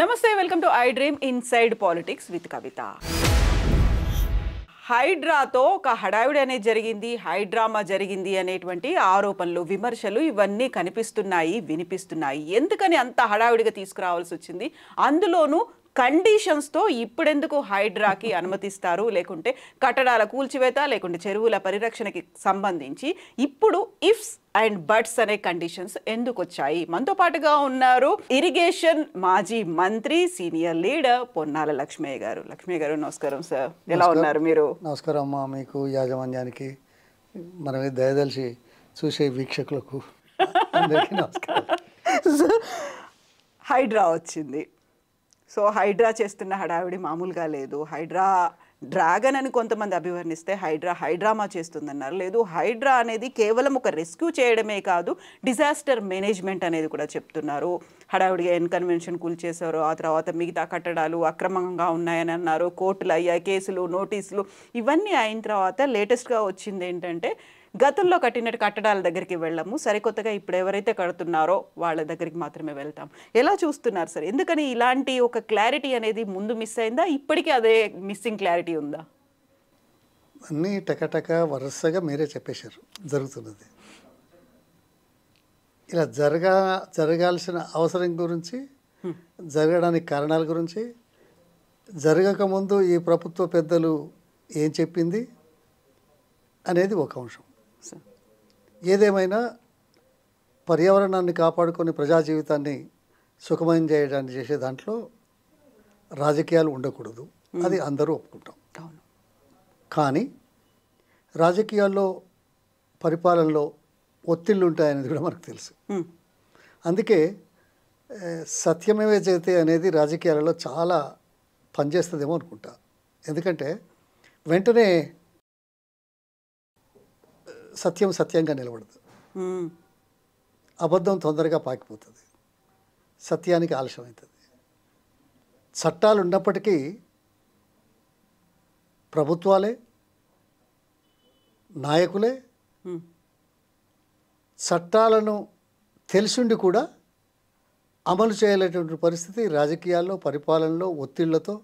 నమస్తే welcome to I dream inside politics with Kavitha హైడ్రాతో ఒక హడావిడి అనేది జరిగింది హైడ్రామా జరిగింది అనేటువంటి ఆరోపణలు విమర్శలు ఇవన్నీ కనిపిస్తున్నాయి వినిపిస్తున్నాయి ఎందుకని అంత హడావిడిగా తీసుకురావాల్సి వచ్చింది అందులోనూ కండిషన్స్తో ఇప్పుడెందుకు హైడ్రాకి అనుమతిస్తారు లేకుంటే కట్టడాల కూల్చివేత లేకుంటే చెరువుల పరిరక్షణకి సంబంధించి ఇప్పుడు ఇఫ్స్ అండ్ బర్డ్స్ అనే కండిషన్స్ ఎందుకు వచ్చాయి మనతో పాటుగా ఉన్నారు ఇరిగేషన్ మాజీ మంత్రి సీనియర్ లీడర్ పొన్నాల లక్ష్మయ్య గారు లక్ష్మయ్య గారు నమస్కారం సార్ ఎలా ఉన్నారు మీరు నమస్కారం అమ్మా మీకు యాజమాన్యానికి మనమే దయదలిసి చూసే వీక్షకులకు హైడ్రా వచ్చింది సో హైడ్రా చేస్తున్న హడావిడి మామూలుగా లేదు హైడ్రా డ్రాగన్ అని కొంతమంది అభివర్ణిస్తే హైడ్రా హైడ్రామా చేస్తుందన్నారు లేదు హైడ్రా అనేది కేవలం ఒక రెస్క్యూ చేయడమే కాదు డిజాస్టర్ మేనేజ్మెంట్ అనేది కూడా చెప్తున్నారు హడావుడిగా ఎన్కన్వెన్షన్ కన్వెన్షన్ కూల్చేశారు ఆ తర్వాత మిగతా కట్టడాలు అక్రమంగా ఉన్నాయని అన్నారు కోర్టులు అయ్యాయి కేసులు నోటీసులు ఇవన్నీ అయిన తర్వాత లేటెస్ట్గా వచ్చింది ఏంటంటే గతంలో కట్టినట్టు కట్టడాల దగ్గరికి వెళ్ళము సరికొత్తగా ఇప్పుడు ఎవరైతే కడుతున్నారో వాళ్ళ దగ్గరికి మాత్రమే వెళ్తాం ఎలా చూస్తున్నారు సార్ ఎందుకని ఇలాంటి ఒక క్లారిటీ అనేది ముందు మిస్ అయిందా ఇప్పటికీ అదే మిస్సింగ్ క్లారిటీ ఉందా అన్నీ టకటక వరుసగా మీరే చెప్పేశారు జరుగుతున్నది ఇలా జరగా జరగాల్సిన అవసరం గురించి జరగడానికి కారణాల గురించి జరగకముందు ఈ ప్రభుత్వ పెద్దలు ఏం చెప్పింది అనేది ఒక అంశం ఏదేమైనా పర్యావరణాన్ని కాపాడుకొని ప్రజా జీవితాన్ని సుఖమయం చేయడానికి చేసే దాంట్లో రాజకీయాలు ఉండకూడదు అది అందరూ ఒప్పుకుంటాం కానీ రాజకీయాల్లో పరిపాలనలో ఒత్తిళ్ళు ఉంటాయనేది కూడా మనకు తెలుసు అందుకే సత్యమేవే చేతే అనేది రాజకీయాలలో చాలా పనిచేస్తుందేమో అనుకుంటా ఎందుకంటే వెంటనే సత్యం సత్యంగా నిలబడదు అబద్ధం తొందరగా పాకిపోతుంది సత్యానికి ఆలస్యం అవుతుంది చట్టాలు ఉన్నప్పటికీ ప్రభుత్వాలే నాయకులే చట్టాలను తెలిసిండి కూడా అమలు చేయలేటువంటి పరిస్థితి రాజకీయాల్లో పరిపాలనలో ఒత్తిళ్లతో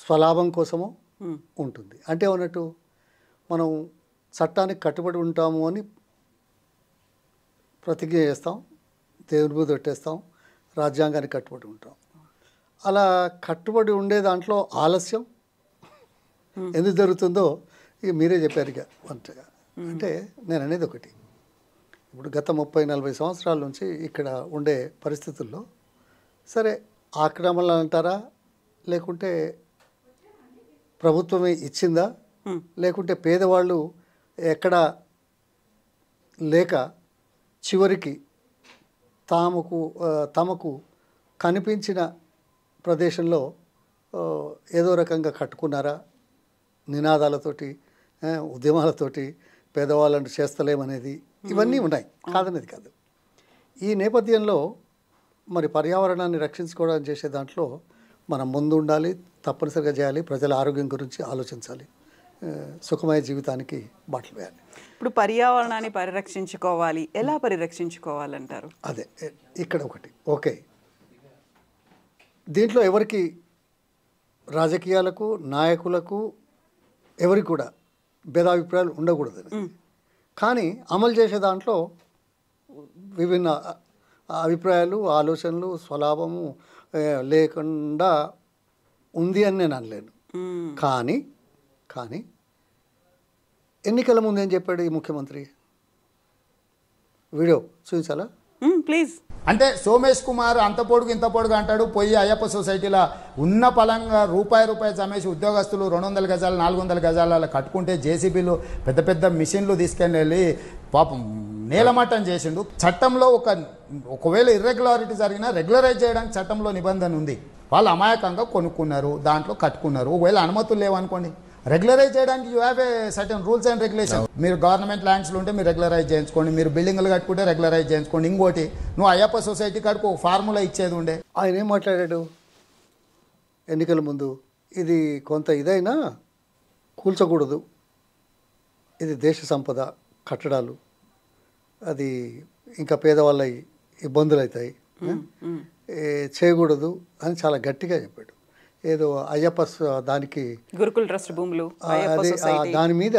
స్వలాభం కోసము ఉంటుంది అంటే ఉన్నట్టు మనం చట్టానికి కట్టుబడి ఉంటాము అని ప్రతిజ్ఞ చేస్తాం దేవుని మీద పెట్టేస్తాం రాజ్యాంగానికి కట్టుబడి ఉంటాం అలా కట్టుబడి ఉండే దాంట్లో ఆలస్యం ఎందుకు జరుగుతుందో ఇక మీరే చెప్పారు ఇక వంటగా అంటే నేను అనేది ఒకటి ఇప్పుడు గత ముప్పై నలభై సంవత్సరాల నుంచి ఇక్కడ ఉండే పరిస్థితుల్లో సరే ఆక్రమణలు అంటారా లేకుంటే ప్రభుత్వమే ఇచ్చిందా లేకుంటే పేదవాళ్ళు ఎక్కడా లేక చివరికి తాముకు తమకు కనిపించిన ప్రదేశంలో ఏదో రకంగా కట్టుకున్నారా నినాదాలతోటి ఉద్యమాలతోటి పేదవాళ్ళను చేస్తలేమనేది ఇవన్నీ ఉన్నాయి కాదనేది కాదు ఈ నేపథ్యంలో మరి పర్యావరణాన్ని రక్షించుకోవడం చేసే దాంట్లో మనం ముందు ఉండాలి తప్పనిసరిగా చేయాలి ప్రజల ఆరోగ్యం గురించి ఆలోచించాలి సుఖమయ జీవితానికి బాటలు వేయాలి ఇప్పుడు పర్యావరణాన్ని పరిరక్షించుకోవాలి ఎలా పరిరక్షించుకోవాలంటారు అదే ఇక్కడ ఒకటి ఓకే దీంట్లో ఎవరికి రాజకీయాలకు నాయకులకు ఎవరికి కూడా భేదాభిప్రాయాలు ఉండకూడదు కానీ అమలు చేసే దాంట్లో విభిన్న అభిప్రాయాలు ఆలోచనలు స్వలాభము లేకుండా ఉంది అని నేను అనలేను కానీ కానీ ఎన్నికల ముందు ఏం చెప్పాడు ఈ ముఖ్యమంత్రి వీడియో చూపించాలా ప్లీజ్ అంటే సోమేష్ కుమార్ అంత పొడుగు ఇంత పొడుగు అంటాడు పోయి అయ్యప్ప సొసైటీలో ఉన్న పలంగా రూపాయి రూపాయి చమేసి ఉద్యోగస్తులు రెండు వందల గజాలు నాలుగు వందల గజాల కట్టుకుంటే జేసీబీలు పెద్ద పెద్ద మిషన్లు తీసుకెళ్ళి పాపం నేలమట్టం చేసిండు చట్టంలో ఒక ఒకవేళ ఇర్రెగ్యులారిటీ జరిగినా రెగ్యులరైజ్ చేయడానికి చట్టంలో నిబంధన ఉంది వాళ్ళు అమాయకంగా కొనుక్కున్నారు దాంట్లో కట్టుకున్నారు ఒకవేళ అనుమతులు లేవనుకోండి రెగ్యులరైజ్ చేయడానికి you have a certain rules and regulation మీరు గవర్నమెంట్ ల్యాండ్స్లో ఉంటే మీరు రెగ్యులరైజ్ చేయించుకోండి మీరు బిల్డింగ్లు కట్టుకుంటే రెగ్యులరైజ్ చేయించుకోండి ఇంకోటి నువ్వు అయ్యప్ప సొసైటీ కాడికి ఒక ఫార్ములా ఇచ్చేది ఉండే ఆయన ఏం మాట్లాడాడు ఎన్నికల ముందు ఇది కొంత ఇదైనా కూల్చకూడదు ఇది దేశ సంపద కట్టడాలు అది ఇంకా పేదవాళ్ళ ఇబ్బందులు అవుతాయి చేయకూడదు అని చాలా గట్టిగా చెప్పాడు ఏదో అయ్యప్ప దానికి గురుకుల ట్రస్ట్ భూములు అదే దాని మీద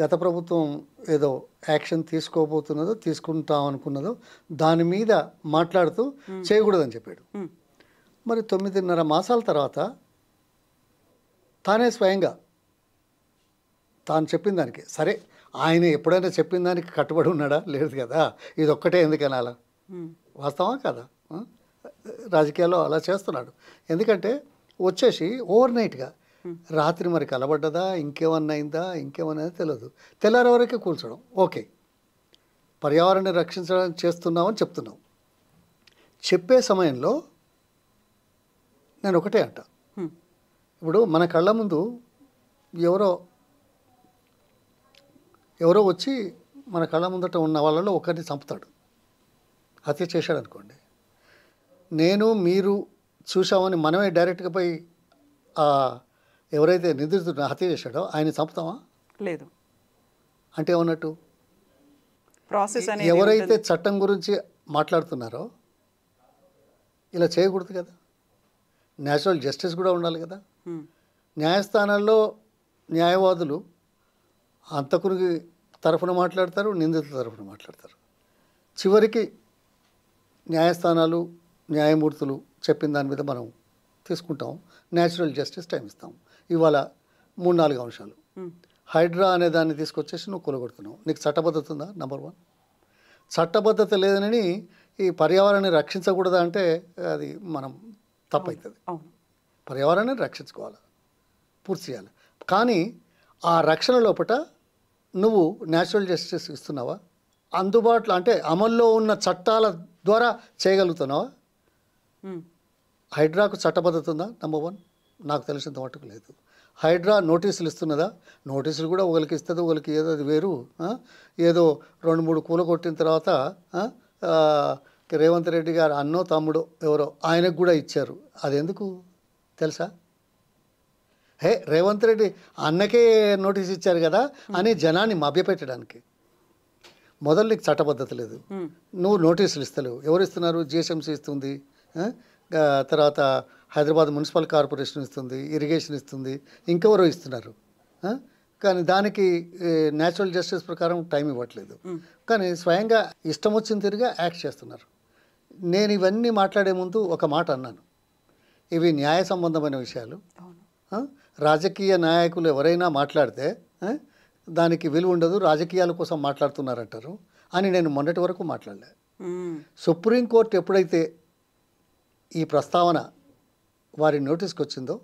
గత ప్రభుత్వం ఏదో యాక్షన్ తీసుకోబోతున్నదో తీసుకుంటాం అనుకున్నదో దాని మీద మాట్లాడుతూ చేయకూడదని చెప్పాడు మరి తొమ్మిదిన్నర మాసాల తర్వాత తానే స్వయంగా తాను చెప్పిన దానికి సరే ఆయన ఎప్పుడైనా చెప్పిన దానికి కట్టుబడి ఉన్నాడా లేదు కదా ఇది ఒక్కటే ఎందుకని అలా వాస్తవా కదా రాజకీయాల్లో అలా చేస్తున్నాడు ఎందుకంటే వచ్చేసి ఓవర్ నైట్గా రాత్రి మరి కలబడ్డదా ఇంకేమన్నా అయిందా ఇంకేమన్నా తెలియదు తెల్లారే వరకే కూల్చడం ఓకే పర్యావరణాన్ని రక్షించడం చేస్తున్నామని చెప్తున్నాం చెప్పే సమయంలో నేను ఒకటే అంట ఇప్పుడు మన కళ్ళ ముందు ఎవరో ఎవరో వచ్చి మన కళ్ళ ముందట ఉన్న వాళ్ళలో ఒకరిని చంపుతాడు హత్య చేశాడు అనుకోండి నేను మీరు చూసామని మనమే డైరెక్ట్గా పోయి ఎవరైతే నిందితుడిని హత్య చేశాడో ఆయన చంపుతామా లేదు అంటే ఉన్నట్టు ప్రాసెస్ ఎవరైతే చట్టం గురించి మాట్లాడుతున్నారో ఇలా చేయకూడదు కదా న్యాచురల్ జస్టిస్ కూడా ఉండాలి కదా న్యాయస్థానాల్లో న్యాయవాదులు అంతకుని తరఫున మాట్లాడతారు నిందితుల తరఫున మాట్లాడతారు చివరికి న్యాయస్థానాలు న్యాయమూర్తులు చెప్పిన దాని మీద మనం తీసుకుంటాం న్యాచురల్ జస్టిస్ టైం ఇస్తాం ఇవాళ మూడు నాలుగు అంశాలు హైడ్రా అనే దాన్ని తీసుకొచ్చేసి నువ్వు కూలగొడుతున్నావు నీకు చట్టబద్ధత ఉందా నెంబర్ వన్ చట్టబద్ధత లేదని ఈ పర్యావరణాన్ని రక్షించకూడదా అంటే అది మనం తప్పవుతుంది పర్యావరణాన్ని రక్షించుకోవాలి పూర్తి చేయాలి కానీ ఆ రక్షణ లోపల నువ్వు న్యాచురల్ జస్టిస్ ఇస్తున్నావా అందుబాటులో అంటే అమల్లో ఉన్న చట్టాల ద్వారా చేయగలుగుతున్నావా Hmm. హైడ్రాకు చట్టబద్ధత ఉందా నంబర్ వన్ నాకు తెలిసినంత మటుకు లేదు హైడ్రా నోటీసులు ఇస్తున్నదా నోటీసులు కూడా ఒకరికి ఇస్తుంది ఒకరికి ఏదో అది వేరు ఏదో రెండు మూడు కూల కొట్టిన తర్వాత రేవంత్ రెడ్డి గారు అన్నో తమ్ముడు ఎవరో ఆయనకు కూడా ఇచ్చారు అది ఎందుకు తెలుసా హే రేవంత్ రెడ్డి అన్నకే నోటీస్ ఇచ్చారు కదా hmm. అని జనాన్ని మభ్యపెట్టడానికి మొదలు నీకు చట్టబద్ధత లేదు hmm. నువ్వు నోటీసులు ఇస్తలేవు ఎవరు ఇస్తున్నారు జిఎస్ఎంసీ ఇస్తుంది తర్వాత హైదరాబాద్ మున్సిపల్ కార్పొరేషన్ ఇస్తుంది ఇరిగేషన్ ఇస్తుంది ఇంకెవరో ఇస్తున్నారు కానీ దానికి న్యాచురల్ జస్టిస్ ప్రకారం టైం ఇవ్వట్లేదు కానీ స్వయంగా ఇష్టం వచ్చిన తిరిగా యాక్ట్ చేస్తున్నారు నేను ఇవన్నీ మాట్లాడే ముందు ఒక మాట అన్నాను ఇవి న్యాయ సంబంధమైన విషయాలు రాజకీయ నాయకులు ఎవరైనా మాట్లాడితే దానికి విలువ ఉండదు రాజకీయాల కోసం మాట్లాడుతున్నారంటారు అని నేను మొన్నటి వరకు మాట్లాడలే సుప్రీంకోర్టు ఎప్పుడైతే ఈ ప్రస్తావన వారి నోటీస్కి వచ్చిందో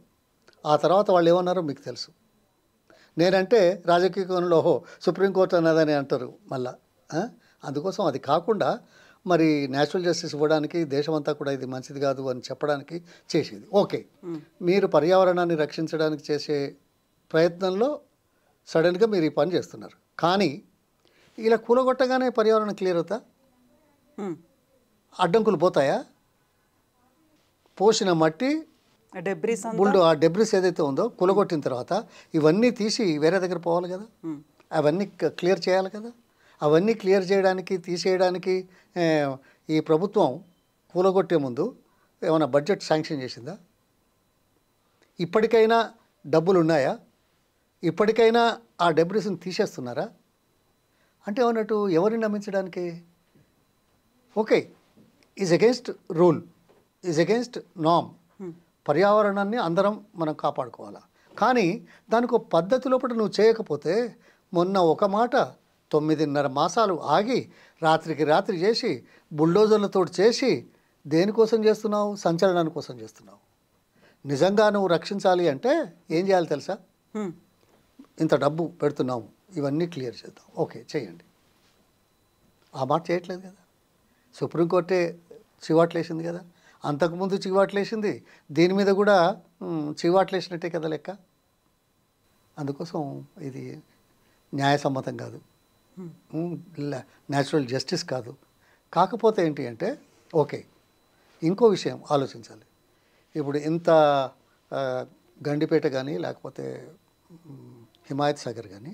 ఆ తర్వాత వాళ్ళు ఏమన్నారో మీకు తెలుసు నేనంటే రాజకీయ కోణంలో ఓహో సుప్రీంకోర్టు అన్నదని అంటారు మళ్ళా అందుకోసం అది కాకుండా మరి న్యాచురల్ జస్టిస్ ఇవ్వడానికి దేశమంతా కూడా ఇది మంచిది కాదు అని చెప్పడానికి చేసేది ఓకే మీరు పర్యావరణాన్ని రక్షించడానికి చేసే ప్రయత్నంలో సడన్గా మీరు ఈ పని చేస్తున్నారు కానీ ఇలా కూలగొట్టగానే పర్యావరణం క్లియర్ అవుతా అడ్డంకులు పోతాయా పోసిన మట్టి డెబ్రీస్ బుల్డు ఆ డెబ్రీస్ ఏదైతే ఉందో కులగొట్టిన తర్వాత ఇవన్నీ తీసి వేరే దగ్గర పోవాలి కదా అవన్నీ క్లియర్ చేయాలి కదా అవన్నీ క్లియర్ చేయడానికి తీసేయడానికి ఈ ప్రభుత్వం కూలగొట్టే ముందు ఏమైనా బడ్జెట్ శాంక్షన్ చేసిందా ఇప్పటికైనా డబ్బులు ఉన్నాయా ఇప్పటికైనా ఆ డెబ్రీస్ని తీసేస్తున్నారా అంటే ఏమన్నట్టు ఎవరిని నమ్మించడానికి okay is against rule is against నామ్ పర్యావరణాన్ని అందరం మనం కాపాడుకోవాలా కానీ దానికి పద్ధతి లోపల నువ్వు చేయకపోతే మొన్న ఒక మాట తొమ్మిదిన్నర మాసాలు ఆగి రాత్రికి రాత్రి చేసి బుల్డోజర్లతో చేసి దేనికోసం చేస్తున్నావు సంచలనాన్ని కోసం చేస్తున్నావు నిజంగా నువ్వు రక్షించాలి అంటే ఏం చేయాలి తెలుసా hmm. ఇంత డబ్బు పెడుతున్నాము ఇవన్నీ క్లియర్ చేద్దాం ఓకే చేయండి ఆ మాట చేయట్లేదు కదా సుప్రీంకోర్టే చివాట్లేసింది కదా అంతకుముందు చివాట్లేసింది దీని మీద కూడా చివాట్లేసినట్టే కదా లెక్క అందుకోసం ఇది న్యాయసమ్మతం కాదు న్యాచురల్ జస్టిస్ కాదు కాకపోతే ఏంటి అంటే ఓకే ఇంకో విషయం ఆలోచించాలి ఇప్పుడు ఇంత గండిపేట కానీ లేకపోతే హిమాయత్ సాగర్ కానీ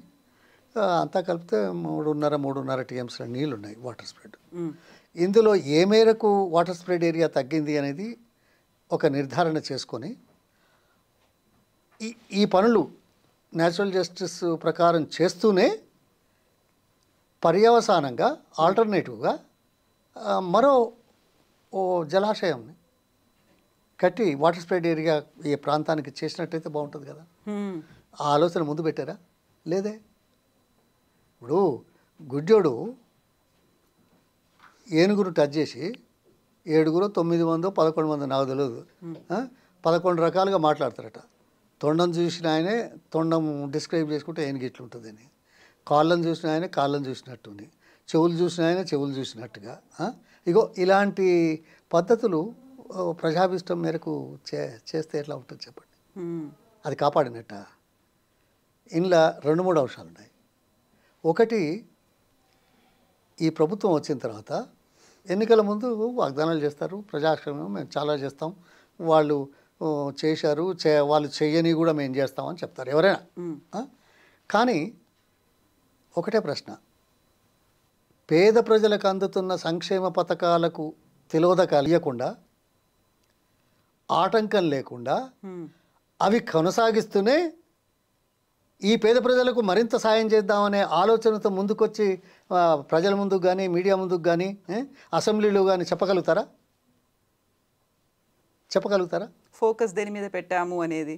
అంతా కలిపితే మూడున్నర మూడున్నర టీఎంసీల నీళ్ళు ఉన్నాయి వాటర్ స్ప్రెడ్ ఇందులో ఏ మేరకు వాటర్ స్ప్రెడ్ ఏరియా తగ్గింది అనేది ఒక నిర్ధారణ చేసుకొని ఈ ఈ పనులు న్యాచురల్ జస్టిస్ ప్రకారం చేస్తూనే పర్యవసానంగా ఆల్టర్నేటివ్గా మరో ఓ జలాశయం కట్టి వాటర్ స్ప్రెడ్ ఏరియా ఏ ప్రాంతానికి చేసినట్టయితే బాగుంటుంది కదా ఆ ఆలోచన ముందు పెట్టారా లేదే ఇప్పుడు గుడ్జోడు ఏనుగురు టచ్ చేసి ఏడుగురు తొమ్మిది మందో పదకొండు మంది నాకు తెలియదు పదకొండు రకాలుగా మాట్లాడతారట తొండం చూసిన ఆయనే తొండం డిస్క్రైబ్ చేసుకుంటే ఏనుగు ఇట్లుంటుందని కాళ్ళను చూసిన ఆయన కాళ్ళను చూసినట్టుని చెవులు చూసిన ఆయన చెవులు చూసినట్టుగా ఇగో ఇలాంటి పద్ధతులు ప్రజాభిష్టం మేరకు చే చేస్తే ఎట్లా ఉంటుంది చెప్పండి అది కాపాడినట్ట ఇంట్లో రెండు మూడు అంశాలు ఉన్నాయి ఒకటి ఈ ప్రభుత్వం వచ్చిన తర్వాత ఎన్నికల ముందు వాగ్దానాలు చేస్తారు ప్రజాక్షేమం మేము చాలా చేస్తాం వాళ్ళు చేశారు చే వాళ్ళు చేయని కూడా మేము చేస్తామని చెప్తారు ఎవరైనా కానీ ఒకటే ప్రశ్న పేద ప్రజలకు అందుతున్న సంక్షేమ పథకాలకు తెలివద కలియకుండా ఆటంకం లేకుండా అవి కొనసాగిస్తూనే ఈ పేద ప్రజలకు మరింత సాయం చేద్దామనే ఆలోచనతో ముందుకొచ్చి ప్రజల ముందుకు కానీ మీడియా ముందుకు కానీ అసెంబ్లీలో కానీ చెప్పగలుగుతారా చెప్పగలుగుతారా ఫోకస్ దేని మీద పెట్టాము అనేది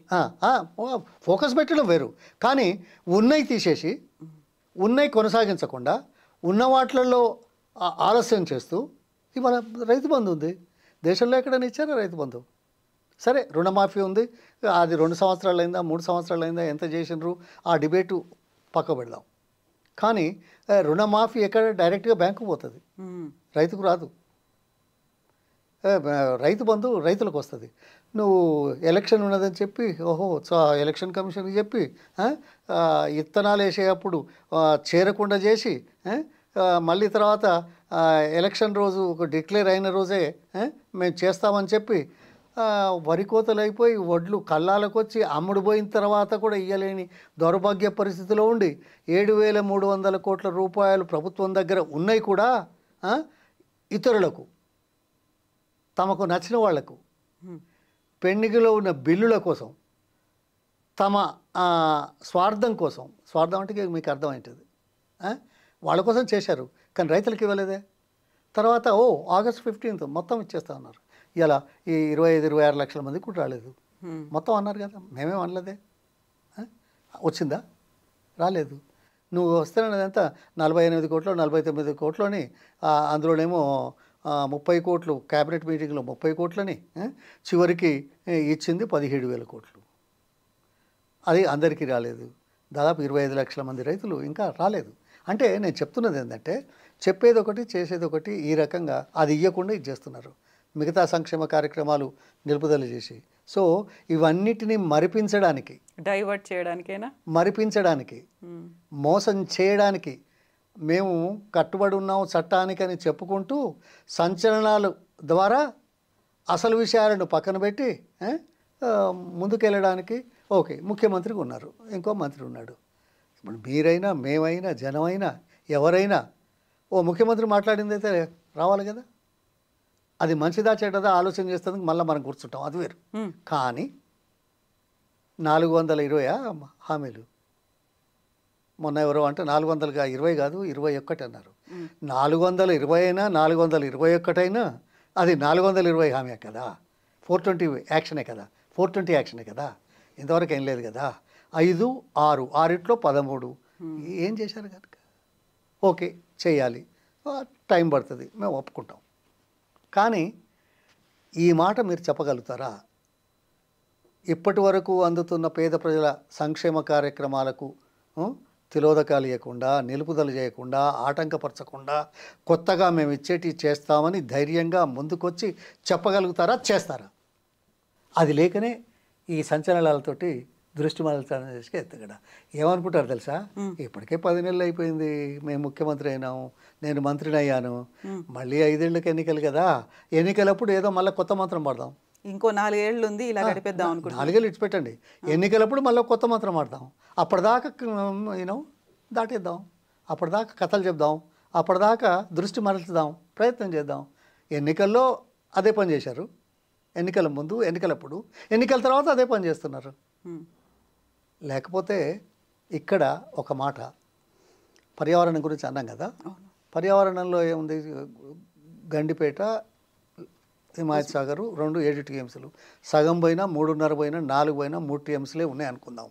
ఫోకస్ పెట్టడం వేరు కానీ ఉన్నాయి తీసేసి ఉన్నాయి కొనసాగించకుండా ఉన్న వాటిలలో ఆలస్యం చేస్తూ ఇవాళ రైతు బంధు ఉంది దేశంలో ఎక్కడైనా ఇచ్చారా రైతు బంధు సరే రుణమాఫీ ఉంది అది రెండు సంవత్సరాలు అయిందా మూడు సంవత్సరాలు అయిందా ఎంత చేసినారు ఆ డిబేటు పక్క పెడదాం కానీ రుణమాఫీ ఎక్కడ డైరెక్ట్గా బ్యాంకు పోతుంది రైతుకు రాదు రైతు బంధు రైతులకు వస్తుంది నువ్వు ఎలక్షన్ ఉన్నదని చెప్పి ఓహో ఎలక్షన్ కమిషన్కి చెప్పి ఇత్తనాలు వేసేటప్పుడు చేరకుండా చేసి మళ్ళీ తర్వాత ఎలక్షన్ రోజు డిక్లేర్ అయిన రోజే మేము చేస్తామని చెప్పి వరి కోతలైపోయి వడ్లు కళ్ళాలకు వచ్చి అమ్ముడుపోయిన తర్వాత కూడా ఇయ్యలేని దౌర్భాగ్య పరిస్థితిలో ఉండి ఏడు వేల మూడు వందల కోట్ల రూపాయలు ప్రభుత్వం దగ్గర ఉన్నాయి కూడా ఇతరులకు తమకు నచ్చిన వాళ్లకు పెండిగిలో ఉన్న బిల్లుల కోసం తమ స్వార్థం కోసం స్వార్థం అంటే మీకు అర్థమైంటుంది వాళ్ళ కోసం చేశారు కానీ రైతులకు ఇవ్వలేదే తర్వాత ఓ ఆగస్ట్ ఫిఫ్టీన్త్ మొత్తం ఇచ్చేస్తా ఉన్నారు ఇలా ఈ ఇరవై ఐదు ఇరవై ఆరు లక్షల మంది కూడా రాలేదు మొత్తం అన్నారు కదా మేమేం అనలేదే వచ్చిందా రాలేదు నువ్వు వస్తున్నదంతా నలభై ఎనిమిది కోట్లు నలభై తొమ్మిది కోట్లని అందులోనేమో ముప్పై కోట్లు క్యాబినెట్ మీటింగ్లో ముప్పై కోట్లని చివరికి ఇచ్చింది పదిహేడు వేల కోట్లు అది అందరికీ రాలేదు దాదాపు ఇరవై ఐదు లక్షల మంది రైతులు ఇంకా రాలేదు అంటే నేను చెప్తున్నది ఏంటంటే చెప్పేది ఒకటి చేసేది ఒకటి ఈ రకంగా అది ఇవ్వకుండా ఇది చేస్తున్నారు మిగతా సంక్షేమ కార్యక్రమాలు నిలుపుదల చేసి సో ఇవన్నిటిని మరిపించడానికి డైవర్ట్ చేయడానికైనా మరిపించడానికి hmm. మోసం చేయడానికి మేము కట్టుబడి ఉన్నాము చట్టానికి అని చెప్పుకుంటూ సంచలనాలు ద్వారా అసలు విషయాలను పక్కన పెట్టి ముందుకెళ్ళడానికి ఓకే ముఖ్యమంత్రికి ఉన్నారు ఇంకో మంత్రి ఉన్నాడు ఇప్పుడు మీరైనా మేమైనా జనమైనా ఎవరైనా ఓ ముఖ్యమంత్రి మాట్లాడింది అయితే రావాలి కదా అది మంచిదా చెడ్డదా ఆలోచన చేస్తుంది మళ్ళీ మనం కూర్చుంటాం అది వేరు కానీ నాలుగు వందల ఇరవై హామీలు మొన్న ఎవరో అంటే నాలుగు వందలుగా ఇరవై కాదు ఇరవై ఒక్కటి అన్నారు నాలుగు వందల ఇరవై అయినా నాలుగు వందల ఇరవై ఒక్కటైనా అది నాలుగు వందల ఇరవై హామీ కదా ఫోర్ ట్వంటీ యాక్షనే కదా ఫోర్ ట్వంటీ యాక్షనే కదా ఇంతవరకు ఏం లేదు కదా ఐదు ఆరు ఆరిట్లో పదమూడు ఏం చేశారు కనుక ఓకే చేయాలి టైం పడుతుంది మేము ఒప్పుకుంటాం కానీ ఈ మాట మీరు చెప్పగలుగుతారా ఇప్పటి వరకు అందుతున్న పేద ప్రజల సంక్షేమ కార్యక్రమాలకు తిలోదకాలు ఇవ్వకుండా నిలుపుదల చేయకుండా ఆటంకపరచకుండా కొత్తగా మేము ఇచ్చేటి చేస్తామని ధైర్యంగా ముందుకొచ్చి చెప్పగలుగుతారా చేస్తారా అది లేకనే ఈ సంచలనాలతోటి దృష్టి మరల్చాలని చేసి ఏమనుకుంటారు తెలుసా ఇప్పటికే పది నెలలు అయిపోయింది మేము ముఖ్యమంత్రి అయినాము నేను మంత్రిని అయ్యాను మళ్ళీ ఐదేళ్ళకి ఎన్నికలు కదా ఎన్నికలప్పుడు ఏదో మళ్ళీ కొత్త మంత్రం పడదాం ఇంకో నాలుగేళ్ళు ఉంది ఇలా గడిపేద్దాం అనుకుంటున్నాను నాలుగేళ్ళు ఇచ్చిపెట్టండి ఎన్నికలప్పుడు మళ్ళీ కొత్త మంత్రం ఆడదాం అప్పటిదాకా యూనో దాటేద్దాం అప్పటిదాకా కథలు చెప్దాం అప్పటిదాకా దృష్టి మరల్చుదాం ప్రయత్నం చేద్దాం ఎన్నికల్లో అదే పని చేశారు ఎన్నికల ముందు ఎన్నికలప్పుడు ఎన్నికల తర్వాత అదే పని చేస్తున్నారు లేకపోతే ఇక్కడ ఒక మాట పర్యావరణం గురించి అన్నాం కదా పర్యావరణంలో ఏముంది గండిపేట హిమాయత్ సాగర్ రెండు ఏడు టీఎంసీలు సగం పోయినా మూడున్నర పోయినా నాలుగు పోయినా మూడు టీఎంసీలే ఉన్నాయి అనుకుందాం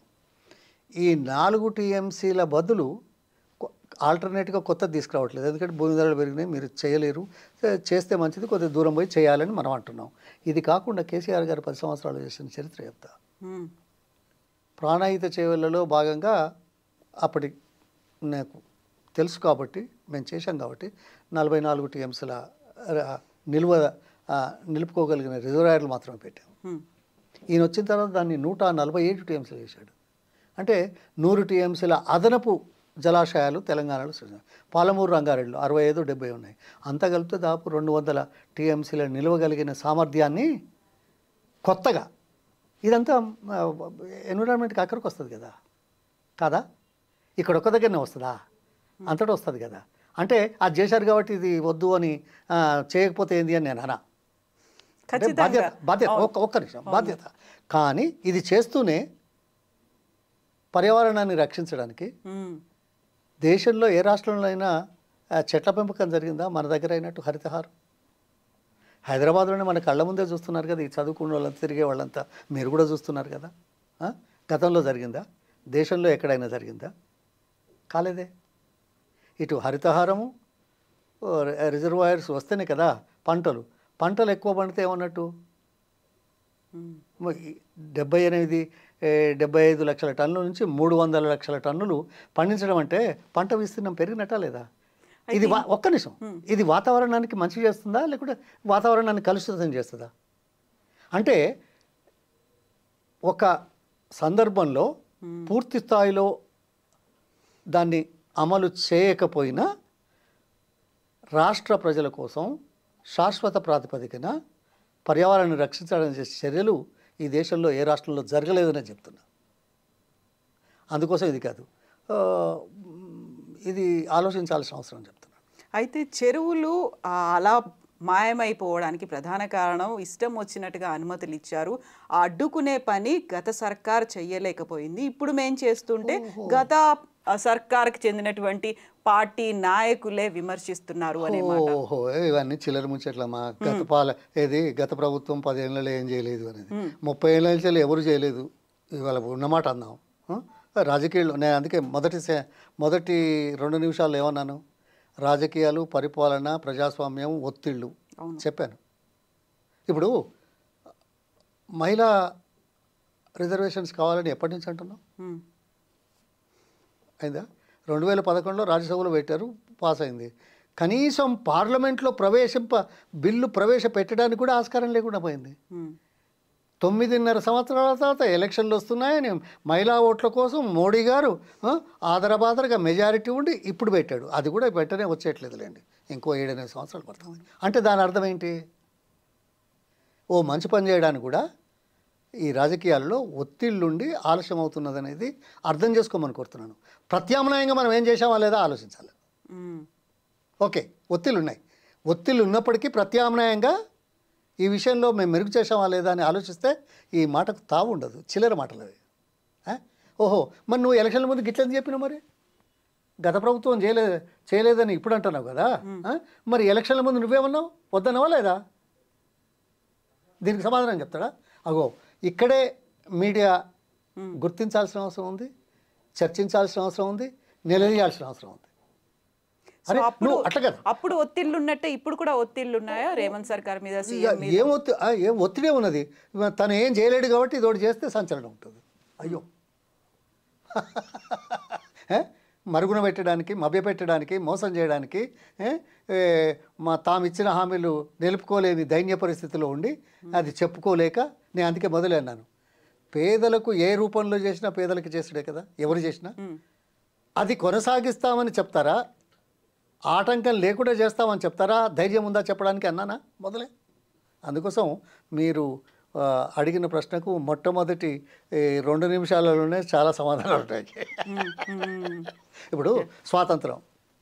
ఈ నాలుగు టీఎంసీల బదులు ఆల్టర్నేట్గా కొత్త తీసుకురావట్లేదు ఎందుకంటే భూమి ధరలు పెరిగినాయి మీరు చేయలేరు చేస్తే మంచిది కొద్ది దూరం పోయి చేయాలని మనం అంటున్నాం ఇది కాకుండా కేసీఆర్ గారు పది సంవత్సరాలు చేసిన చరిత్ర చెప్తా ప్రాణాహిత చేవలలో భాగంగా అప్పటి నాకు తెలుసు కాబట్టి మేము చేశాం కాబట్టి నలభై నాలుగు టీఎంసీల నిల్వ నిలుపుకోగలిగిన రిజర్వాయర్లు మాత్రమే పెట్టాము ఈయన వచ్చిన తర్వాత దాన్ని నూట నలభై ఏడు టీఎంసీలు చేశాడు అంటే నూరు టీఎంసీల అదనపు జలాశయాలు తెలంగాణలో సృజన పాలమూరు రంగారెడ్డిలో అరవై ఐదు డెబ్బై ఉన్నాయి అంత కలిపితే దాదాపు రెండు వందల టీఎంసీల నిల్వగలిగిన సామర్థ్యాన్ని కొత్తగా ఇదంతా ఎన్విరాన్మెంట్కి అక్కడికి వస్తుంది కదా కాదా ఇక్కడ ఒక్క దగ్గరనే వస్తుందా అంతటా వస్తుంది కదా అంటే అది చేశారు కాబట్టి ఇది వద్దు అని చేయకపోతే ఏంది అని నేను అనా బాధ్యత బాధ్యత ఒక్క ఒక్క నిమిషం బాధ్యత కానీ ఇది చేస్తూనే పర్యావరణాన్ని రక్షించడానికి దేశంలో ఏ రాష్ట్రంలో అయినా చెట్ల పెంపకం జరిగిందా మన దగ్గర అయినట్టు హరితహారం హైదరాబాద్లోనే మన కళ్ళ ముందే చూస్తున్నారు కదా ఈ చదువుకున్న వాళ్ళంతా తిరిగే వాళ్ళంతా మీరు కూడా చూస్తున్నారు కదా గతంలో జరిగిందా దేశంలో ఎక్కడైనా జరిగిందా కాలేదే ఇటు హరితహారము రిజర్వాయర్స్ వస్తేనే కదా పంటలు పంటలు ఎక్కువ పండితే ఏమన్నట్టు డెబ్బై ఎనిమిది డెబ్బై ఐదు లక్షల టన్నుల నుంచి మూడు వందల లక్షల టన్నులు పండించడం అంటే పంట విస్తీర్ణం పెరిగినట్టా లేదా ఇది ఒక్క నిమిషం ఇది వాతావరణానికి మంచి చేస్తుందా లేకుంటే వాతావరణాన్ని కలుషితం చేస్తుందా అంటే ఒక సందర్భంలో పూర్తి స్థాయిలో దాన్ని అమలు చేయకపోయినా రాష్ట్ర ప్రజల కోసం శాశ్వత ప్రాతిపదికన పర్యావరణాన్ని రక్షించడానికి చేసే చర్యలు ఈ దేశంలో ఏ రాష్ట్రంలో జరగలేదని చెప్తున్నా అందుకోసం ఇది కాదు ఇది ఆలోచించాల్సిన అవసరం చెప్తున్నాను అయితే చెరువులు అలా మాయమైపోవడానికి ప్రధాన కారణం ఇష్టం వచ్చినట్టుగా అనుమతులు ఇచ్చారు అడ్డుకునే పని గత సర్కార్ చెయ్యలేకపోయింది ఇప్పుడు మేం చేస్తుంటే గత సర్కార్కి చెందినటువంటి పార్టీ నాయకులే విమర్శిస్తున్నారు అనే ఓహో ఇవన్నీ చిల్లర ముచ్చట్లమ్మా గత పాల ఏది గత ప్రభుత్వం పదేళ్ళలో ఏం చేయలేదు అనేది ముప్పై ఏళ్ళ ఎవరు చేయలేదు ఇవాళ ఉన్నమాట అందాం రాజకీయాలు నేను అందుకే మొదటి మొదటి రెండు నిమిషాలు ఏమన్నాను రాజకీయాలు పరిపాలన ప్రజాస్వామ్యం ఒత్తిళ్ళు చెప్పాను ఇప్పుడు మహిళా రిజర్వేషన్స్ కావాలని ఎప్పటి నుంచి అంటున్నాం అయిందా రెండు వేల పదకొండులో రాజ్యసభలో పెట్టారు పాస్ అయింది కనీసం పార్లమెంట్లో ప్రవేశింప బిల్లు ప్రవేశపెట్టడానికి కూడా ఆస్కారం లేకుండా పోయింది తొమ్మిదిన్నర సంవత్సరాల తర్వాత ఎలక్షన్లు వస్తున్నాయని మహిళా ఓట్ల కోసం మోడీ గారు ఆదరబాదరగా మెజారిటీ ఉండి ఇప్పుడు పెట్టాడు అది కూడా పెట్టనే వచ్చేట్లేదులేండి ఇంకో ఏడెనిమిది సంవత్సరాలు పడతామని అంటే దాని అర్థం ఏంటి ఓ మంచి పని చేయడానికి కూడా ఈ రాజకీయాల్లో ఒత్తిళ్ళుండి ఆలస్యం అవుతున్నది అనేది అర్థం చేసుకోమని కోరుతున్నాను ప్రత్యామ్నాయంగా మనం ఏం చేసామా లేదా ఆలోచించాలి ఓకే ఒత్తిళ్ళు ఉన్నాయి ఒత్తిళ్ళు ఉన్నప్పటికీ ప్రత్యామ్నాయంగా ఈ విషయంలో మేము మెరుగు చేసామా లేదా అని ఆలోచిస్తే ఈ మాటకు తావు ఉండదు చిల్లర మాటలు అవి ఓహో మరి నువ్వు ఎలక్షన్ల ముందు గిట్లని చెప్పిన మరి గత ప్రభుత్వం చేయలే చేయలేదని ఇప్పుడు అంటున్నావు కదా మరి ఎలక్షన్ల ముందు నువ్వేమన్నావు వద్దన్నావా లేదా దీనికి సమాధానం చెప్తాడా అగో ఇక్కడే మీడియా గుర్తించాల్సిన అవసరం ఉంది చర్చించాల్సిన అవసరం ఉంది నిలదీయాల్సిన అవసరం ఉంది అప్పుడు అప్పుడు ఒత్తిళ్ళు ఉన్నట్టే ఇప్పుడు కూడా ఒత్తిళ్ళు ఉన్నాయా రేవంత్ సర్కార్ మీద ఏం ఒత్తి ఏం ఒత్తిడే ఉన్నది తను ఏం చేయలేడు కాబట్టి ఇదోటి చేస్తే సంచలనం ఉంటుంది అయ్యో మరుగున పెట్టడానికి మభ్యపెట్టడానికి మోసం చేయడానికి మా తాము ఇచ్చిన హామీలు నిలుపుకోలేని దైన్య పరిస్థితిలో ఉండి hmm. అది చెప్పుకోలేక నేను అందుకే మొదలన్నాను పేదలకు ఏ రూపంలో చేసినా పేదలకు చేసుడే కదా ఎవరు చేసినా hmm. అది కొనసాగిస్తామని చెప్తారా ఆటంకం లేకుండా చేస్తామని చెప్తారా ధైర్యం ఉందా చెప్పడానికి అన్నానా మొదలే అందుకోసం మీరు అడిగిన ప్రశ్నకు మొట్టమొదటి రెండు నిమిషాలలోనే చాలా సమాధానాలు ఉంటాయి ఇప్పుడు స్వాతంత్రం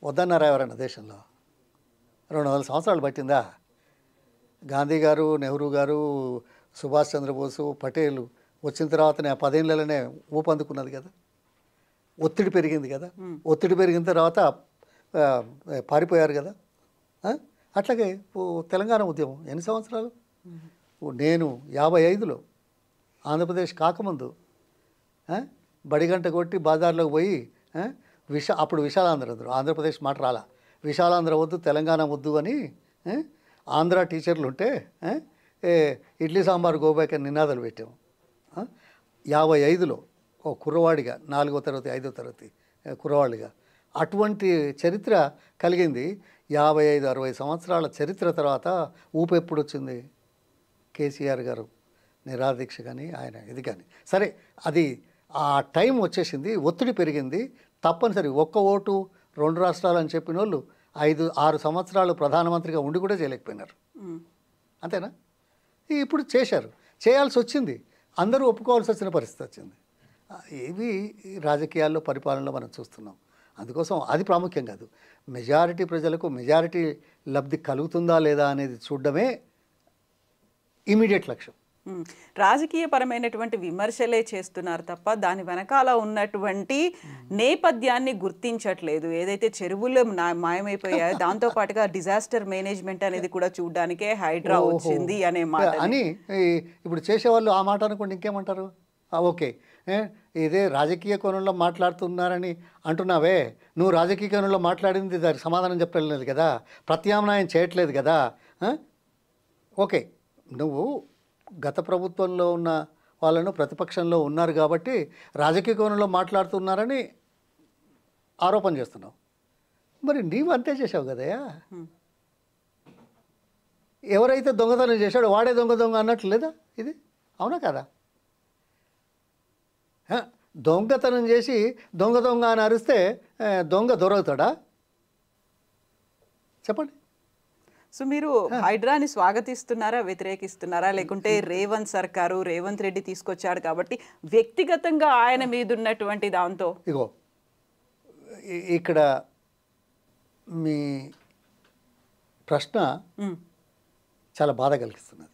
వద్దన్నారా ఎవరన్నా దేశంలో రెండు వందల సంవత్సరాలు పట్టిందా గాంధీ గారు నెహ్రూ గారు సుభాష్ చంద్రబోసు పటేల్ వచ్చిన తర్వాతనే ఆ పదేళ్ళలోనే ఊపందుకున్నది కదా ఒత్తిడి పెరిగింది కదా ఒత్తిడి పెరిగిన తర్వాత పారిపోయారు కదా అట్లాగే తెలంగాణ ఉద్యమం ఎన్ని సంవత్సరాలు నేను యాభై ఐదులో ఆంధ్రప్రదేశ్ కాకముందు బడిగంట కొట్టి బజార్లోకి పోయి విశా అప్పుడు విశాలాంధ్ర అందరు ఆంధ్రప్రదేశ్ మాట రాలా విశాలాంధ్ర వద్దు తెలంగాణ వద్దు అని ఆంధ్ర టీచర్లు ఉంటే ఇడ్లీ సాంబార్ గోబాక్ నినాదాలు పెట్టాము యాభై ఐదులో ఓ కుర్రవాడిగా నాలుగో తరగతి ఐదో తరగతి కుర్రవాడిగా అటువంటి చరిత్ర కలిగింది యాభై ఐదు అరవై సంవత్సరాల చరిత్ర తర్వాత ఊపు ఎప్పుడు వచ్చింది కేసీఆర్ గారు నిరాదీక్ష కానీ ఆయన ఇది కానీ సరే అది ఆ టైం వచ్చేసింది ఒత్తిడి పెరిగింది తప్పనిసరి ఒక్క ఓటు రెండు రాష్ట్రాలు అని చెప్పిన వాళ్ళు ఐదు ఆరు సంవత్సరాలు ప్రధానమంత్రిగా ఉండి కూడా చేయలేకపోయినారు అంతేనా ఇప్పుడు చేశారు చేయాల్సి వచ్చింది అందరూ ఒప్పుకోవాల్సి వచ్చిన పరిస్థితి వచ్చింది ఇవి రాజకీయాల్లో పరిపాలనలో మనం చూస్తున్నాం అందుకోసం అది ప్రాముఖ్యం కాదు మెజారిటీ ప్రజలకు మెజారిటీ లబ్ధి కలుగుతుందా లేదా అనేది చూడడమే ఇమీడియట్ లక్ష్యం రాజకీయపరమైనటువంటి విమర్శలే చేస్తున్నారు తప్ప దాని వెనకాల ఉన్నటువంటి నేపథ్యాన్ని గుర్తించట్లేదు ఏదైతే చెరువులు మాయమైపోయాయో దాంతో పాటుగా డిజాస్టర్ మేనేజ్మెంట్ అనేది కూడా చూడడానికే హైడ్రా వచ్చింది అనే మాట అని ఇప్పుడు చేసేవాళ్ళు ఆ మాట అనుకోండి ఇంకేమంటారు ఓకే ఇదే రాజకీయ కోణంలో మాట్లాడుతున్నారని అంటున్నావే నువ్వు రాజకీయ కోణంలో మాట్లాడింది దానికి సమాధానం చెప్పలేదు కదా ప్రత్యామ్నాయం చేయట్లేదు కదా ఓకే నువ్వు గత ప్రభుత్వంలో ఉన్న వాళ్ళను ప్రతిపక్షంలో ఉన్నారు కాబట్టి రాజకీయ కోణంలో మాట్లాడుతున్నారని ఆరోపణ చేస్తున్నావు మరి నీవు అంతే చేసావు కదయా ఎవరైతే దొంగతనం చేశాడో వాడే దొంగ దొంగ అన్నట్లు లేదా ఇది అవునా కదా దొంగతనం చేసి దొంగ దొంగ అని అరిస్తే దొంగ దొరవుతాడా చెప్పండి సో మీరు హైడ్రాని స్వాగతిస్తున్నారా వ్యతిరేకిస్తున్నారా లేకుంటే రేవంత్ సర్కారు రేవంత్ రెడ్డి తీసుకొచ్చాడు కాబట్టి వ్యక్తిగతంగా ఆయన మీద ఉన్నటువంటి దాంతో ఇగో ఇక్కడ మీ ప్రశ్న చాలా బాధ కలిగిస్తున్నది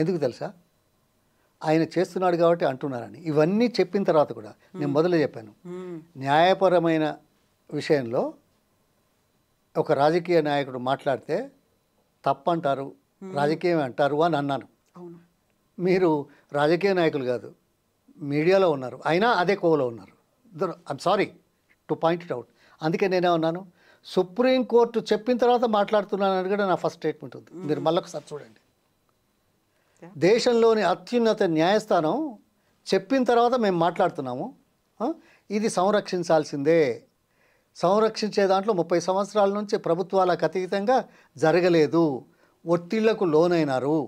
ఎందుకు తెలుసా ఆయన చేస్తున్నాడు కాబట్టి అంటున్నారని ఇవన్నీ చెప్పిన తర్వాత కూడా నేను మొదలు చెప్పాను న్యాయపరమైన విషయంలో ఒక రాజకీయ నాయకుడు మాట్లాడితే తప్పంటారు రాజకీయం అంటారు అని అన్నాను మీరు రాజకీయ నాయకులు కాదు మీడియాలో ఉన్నారు అయినా అదే కోవలో ఉన్నారు I'm sorry to point it out అందుకే నేనే ఉన్నాను సుప్రీంకోర్టు చెప్పిన తర్వాత మాట్లాడుతున్నాను అని కూడా నా ఫస్ట్ స్టేట్మెంట్ ఉంది మీరు మళ్ళొకసారి చూడండి దేశంలోని అత్యున్నత న్యాయస్థానం చెప్పిన తర్వాత మేము మాట్లాడుతున్నాము ఇది సంరక్షించాల్సిందే సంరక్షించే దాంట్లో ముప్పై సంవత్సరాల నుంచి ప్రభుత్వాలకు అతీతంగా జరగలేదు ఒత్తిళ్లకు లోనైనారు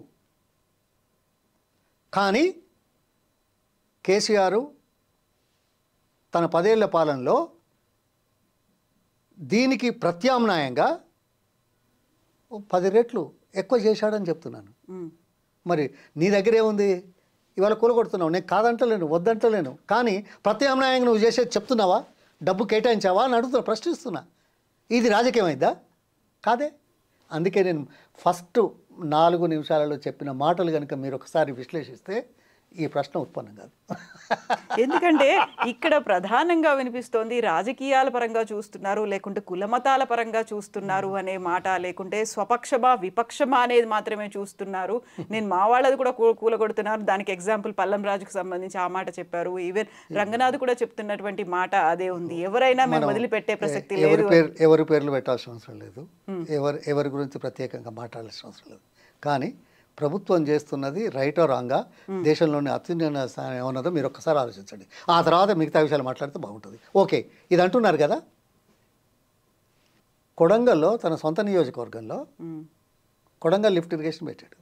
కానీ కేసీఆర్ తన పదేళ్ల పాలనలో దీనికి ప్రత్యామ్నాయంగా పది రెట్లు ఎక్కువ చేశాడని చెప్తున్నాను మరి నీ దగ్గరే ఉంది ఇవాళ కూలగొడుతున్నావు నేను కాదంటలేను వద్దంటలేను కానీ ప్రత్యామ్నాయంగా నువ్వు చేసేది చెప్తున్నావా డబ్బు కేటాయించావా అని అడుగుతున్నా ప్రశ్నిస్తున్నా ఇది రాజకీయమైందా కాదే అందుకే నేను ఫస్ట్ నాలుగు నిమిషాలలో చెప్పిన మాటలు కనుక మీరు ఒకసారి విశ్లేషిస్తే ఈ ప్రశ్న ఉత్పన్నం కాదు ఎందుకంటే ఇక్కడ ప్రధానంగా వినిపిస్తోంది రాజకీయాల పరంగా చూస్తున్నారు లేకుంటే కులమతాల పరంగా చూస్తున్నారు అనే మాట లేకుంటే స్వపక్షమా విపక్షమా అనేది మాత్రమే చూస్తున్నారు నేను మా వాళ్ళది కూడా కూలగొడుతున్నారు దానికి ఎగ్జాంపుల్ పల్లం రాజుకు సంబంధించి ఆ మాట చెప్పారు ఈవెన్ రంగనాథ్ కూడా చెప్తున్నటువంటి మాట అదే ఉంది ఎవరైనా మేము వదిలిపెట్టే ప్రసక్తి లేదు ఎవరి పేర్లు పెట్టాల్సిన అవసరం లేదు ఎవరు ఎవరి గురించి ప్రత్యేకంగా మాట్లాడాల్సిన అవసరం లేదు కానీ ప్రభుత్వం చేస్తున్నది రైటో రాంగా దేశంలోని అత్యున్న స్థానం ఏమన్నదో మీరు ఒక్కసారి ఆలోచించండి ఆ తర్వాత మిగతా విషయాలు మాట్లాడితే బాగుంటుంది ఓకే ఇది అంటున్నారు కదా కొడంగల్లో తన సొంత నియోజకవర్గంలో కొడంగల్ లిఫ్ట్ ఇరిగేషన్ పెట్టాడు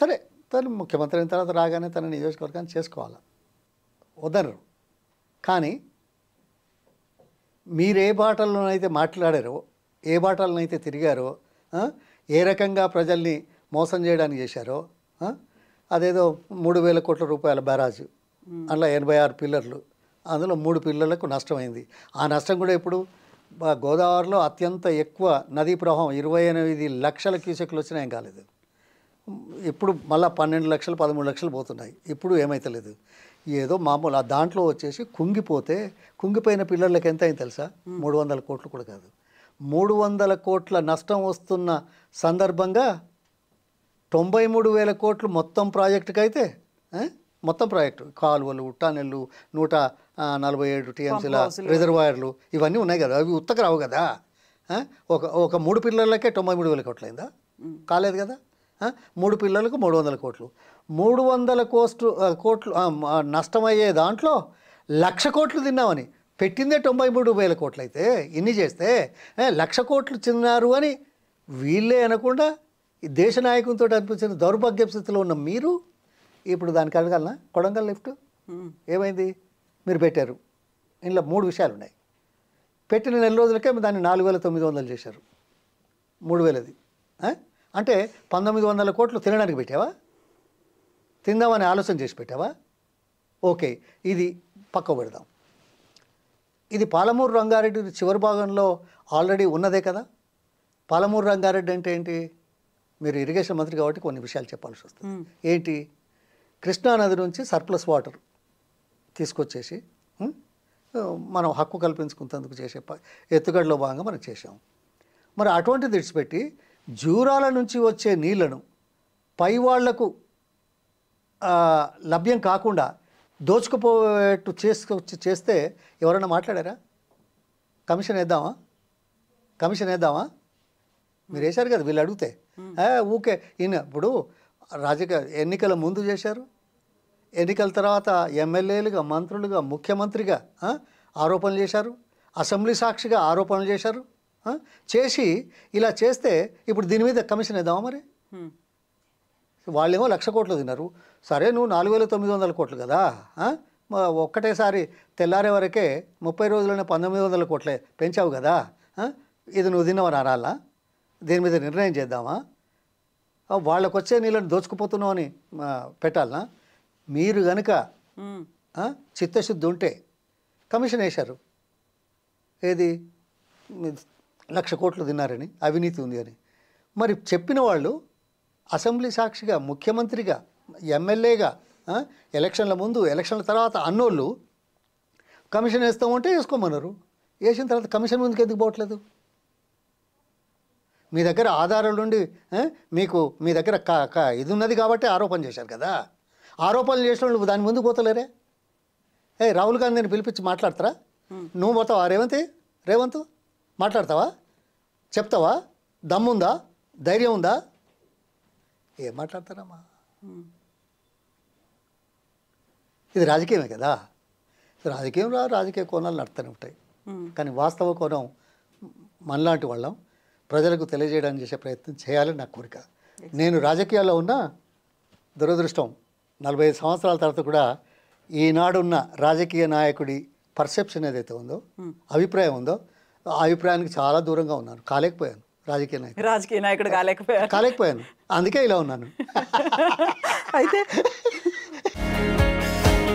సరే తను ముఖ్యమంత్రి అయిన తర్వాత రాగానే తన నియోజకవర్గాన్ని చేసుకోవాలా వదనరు కానీ మీరు ఏ బాటల్లోనైతే మాట్లాడారో ఏ బాటలనైతే తిరిగారో ఏ రకంగా ప్రజల్ని మోసం చేయడానికి చేశారో అదేదో మూడు వేల కోట్ల రూపాయల బ్యారాజ్ అందులో ఎనభై ఆరు పిల్లర్లు అందులో మూడు పిల్లలకు నష్టమైంది ఆ నష్టం కూడా ఇప్పుడు గోదావరిలో అత్యంత ఎక్కువ నదీ ప్రవాహం ఇరవై ఎనిమిది లక్షల క్యూసెక్లు వచ్చినాయి ఏం కాలేదు ఇప్పుడు మళ్ళీ పన్నెండు లక్షలు పదమూడు లక్షలు పోతున్నాయి ఇప్పుడు ఏమైతలేదు ఏదో మామూలు ఆ దాంట్లో వచ్చేసి కుంగిపోతే కుంగిపోయిన పిల్లలకి ఎంత అయింది తెలుసా మూడు వందల కోట్లు కూడా కాదు మూడు వందల కోట్ల నష్టం వస్తున్న సందర్భంగా తొంభై మూడు వేల కోట్లు మొత్తం ప్రాజెక్టుకి అయితే మొత్తం ప్రాజెక్టు కాలువలు ఉట్టానెళ్ళు నూట నలభై ఏడు టీఎంసీల రిజర్వాయర్లు ఇవన్నీ ఉన్నాయి కదా అవి ఉత్తకు రావు కదా ఒక ఒక మూడు పిల్లలకే తొంభై మూడు వేల కోట్లు అయిందా కాలేదు కదా మూడు పిల్లలకు మూడు వందల కోట్లు మూడు వందల కోస్టు కోట్లు నష్టమయ్యే దాంట్లో లక్ష కోట్లు తిన్నామని పెట్టిందే తొంభై మూడు వేల కోట్లు అయితే ఇన్ని చేస్తే లక్ష కోట్లు తిన్నారు అని వీళ్ళే అనకుండా ఈ దేశ నాయకులతో అనిపించిన దౌర్భాగ్య స్థితిలో ఉన్న మీరు ఇప్పుడు దానికి అడగలనా కొడంగల్ లిఫ్ట్ ఏమైంది మీరు పెట్టారు ఇంట్లో మూడు విషయాలు ఉన్నాయి పెట్టిన నెల రోజులకే దాన్ని నాలుగు వేల తొమ్మిది వందలు చేశారు మూడు వేలది అంటే పంతొమ్మిది వందల కోట్లు తినడానికి పెట్టావా తిందామని ఆలోచన చేసి పెట్టావా ఓకే ఇది పక్క పెడదాం ఇది పాలమూరు రంగారెడ్డి చివరి భాగంలో ఆల్రెడీ ఉన్నదే కదా పాలమూరు రంగారెడ్డి అంటే ఏంటి మీరు ఇరిగేషన్ మంత్రి కాబట్టి కొన్ని విషయాలు చెప్పాల్సి వస్తుంది ఏంటి కృష్ణానది నుంచి సర్ప్లస్ వాటర్ తీసుకొచ్చేసి మనం హక్కు కల్పించుకున్నందుకు చేసే ఎత్తుగడలో భాగంగా మనం చేసాం మరి అటువంటి దిడిచిపెట్టి జూరాల నుంచి వచ్చే నీళ్లను పై వాళ్లకు లభ్యం కాకుండా దోచుకుపోయేట్టు చేసుకొచ్చి చేస్తే ఎవరైనా మాట్లాడారా కమిషన్ వేద్దామా కమిషన్ వేద్దామా మీరు వేశారు కదా వీళ్ళు అడిగితే ఊకే ఈయన ఇప్పుడు రాజకీయ ఎన్నికల ముందు చేశారు ఎన్నికల తర్వాత ఎమ్మెల్యేలుగా మంత్రులుగా ముఖ్యమంత్రిగా ఆరోపణలు చేశారు అసెంబ్లీ సాక్షిగా ఆరోపణలు చేశారు చేసి ఇలా చేస్తే ఇప్పుడు దీని మీద కమిషన్ ఇద్దామా మరి వాళ్ళేమో లక్ష కోట్లు తిన్నారు సరే నువ్వు నాలుగు వేల తొమ్మిది వందల కోట్లు కదా ఒక్కటేసారి తెల్లారే వరకే ముప్పై రోజులనే పంతొమ్మిది వందల కోట్లే పెంచావు కదా ఇది నువ్వు తిన్నవరా రాళ్ళ దీని మీద నిర్ణయం చేద్దామా వాళ్ళకు వచ్చే నీళ్ళని దోచుకుపోతున్నాం అని పెట్టాలనా మీరు కనుక చిత్తశుద్ధి ఉంటే కమిషన్ వేశారు ఏది లక్ష కోట్లు తిన్నారని అవినీతి ఉంది అని మరి చెప్పిన వాళ్ళు అసెంబ్లీ సాక్షిగా ముఖ్యమంత్రిగా ఎమ్మెల్యేగా ఎలక్షన్ల ముందు ఎలక్షన్ల తర్వాత అన్నోళ్ళు కమిషన్ వేస్తామంటే వేసుకోమన్నారు వేసిన తర్వాత కమిషన్ ముందుకు ఎందుకు పోవట్లేదు మీ దగ్గర ఆధారాలు ఉండి మీకు మీ దగ్గర ఇది ఉన్నది కాబట్టి ఆరోపణ చేశారు కదా ఆరోపణలు చేసిన వాళ్ళు దాని ముందు పోతలేరే ఏ రాహుల్ గాంధీని పిలిపించి మాట్లాడతారా నువ్వు పోతావా రేవంతి రేవంత్ మాట్లాడతావా చెప్తావా దమ్ముందా ధైర్యం ఉందా ఏం మాట్లాడతారమ్మా ఇది రాజకీయమే కదా రాజకీయం రాజకీయ కోణాలు నడుతూనే ఉంటాయి కానీ వాస్తవ కోణం మనలాంటి వాళ్ళం ప్రజలకు తెలియజేయడానికి చేసే ప్రయత్నం చేయాలని నా కోరిక నేను రాజకీయాల్లో ఉన్న దురదృష్టం నలభై సంవత్సరాల తర్వాత కూడా ఈనాడున్న రాజకీయ నాయకుడి పర్సెప్షన్ ఏదైతే ఉందో hmm. అభిప్రాయం ఉందో ఆ అభిప్రాయానికి చాలా దూరంగా ఉన్నాను కాలేకపోయాను రాజకీయ నాయకుడు రాజకీయ నాయకుడు కాలేకపోయాను కాలేకపోయాను అందుకే ఇలా ఉన్నాను అయితే